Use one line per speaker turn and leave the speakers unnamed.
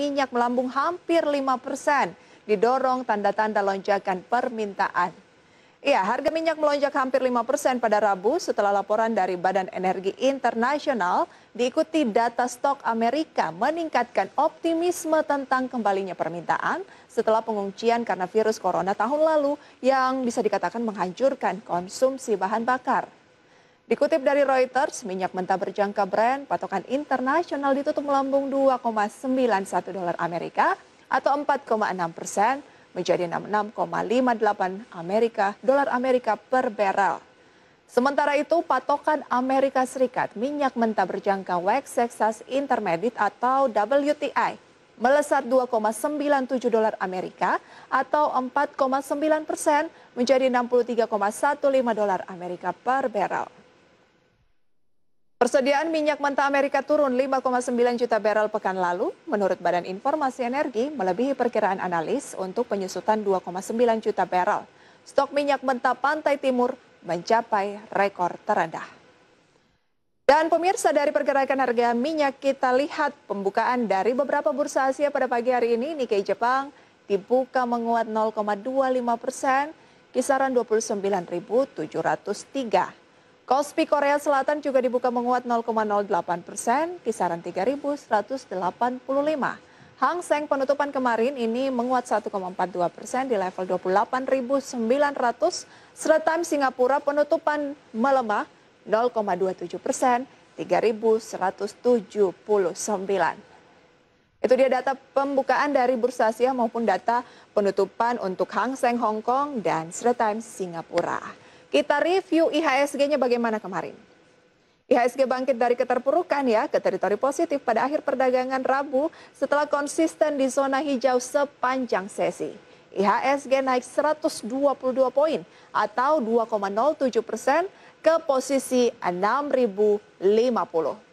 minyak melambung hampir 5 persen, didorong tanda-tanda lonjakan permintaan. Ya, harga minyak melonjak hampir 5 persen pada Rabu setelah laporan dari Badan Energi Internasional diikuti data stok Amerika meningkatkan optimisme tentang kembalinya permintaan setelah penguncian karena virus corona tahun lalu yang bisa dikatakan menghancurkan konsumsi bahan bakar. Dikutip dari Reuters, minyak mentah berjangka Brent patokan internasional ditutup melambung 2,91 dolar Amerika atau 4,6 persen menjadi 66,58 Amerika dolar Amerika per barrel. Sementara itu, patokan Amerika Serikat minyak mentah berjangka WEX Texas Intermediate atau WTI melesat 2,97 dolar Amerika atau 4,9 persen menjadi 63,15 dolar Amerika per barrel. Persediaan minyak mentah Amerika turun 5,9 juta barrel pekan lalu. Menurut Badan Informasi Energi, melebihi perkiraan analis untuk penyusutan 2,9 juta barrel. Stok minyak mentah Pantai Timur mencapai rekor terendah. Dan pemirsa dari pergerakan harga minyak kita lihat pembukaan dari beberapa bursa Asia pada pagi hari ini. Nikkei Jepang dibuka menguat 0,25 persen, kisaran 29.703. Kospi Korea Selatan juga dibuka menguat 0,08 persen, kisaran 3.185. Hang Seng penutupan kemarin ini menguat 1,42 persen di level 28.900, serta Singapura penutupan melemah 0,27 persen, 3.179. Itu dia data pembukaan dari Bursa Asia maupun data penutupan untuk Hang Seng Hong Kong dan Straits Times Singapura. Kita review IHSG-nya bagaimana kemarin. IHSG bangkit dari keterpurukan ya ke teritori positif pada akhir perdagangan Rabu setelah konsisten di zona hijau sepanjang sesi. IHSG naik 122 poin atau 2,07 persen ke posisi 6.050.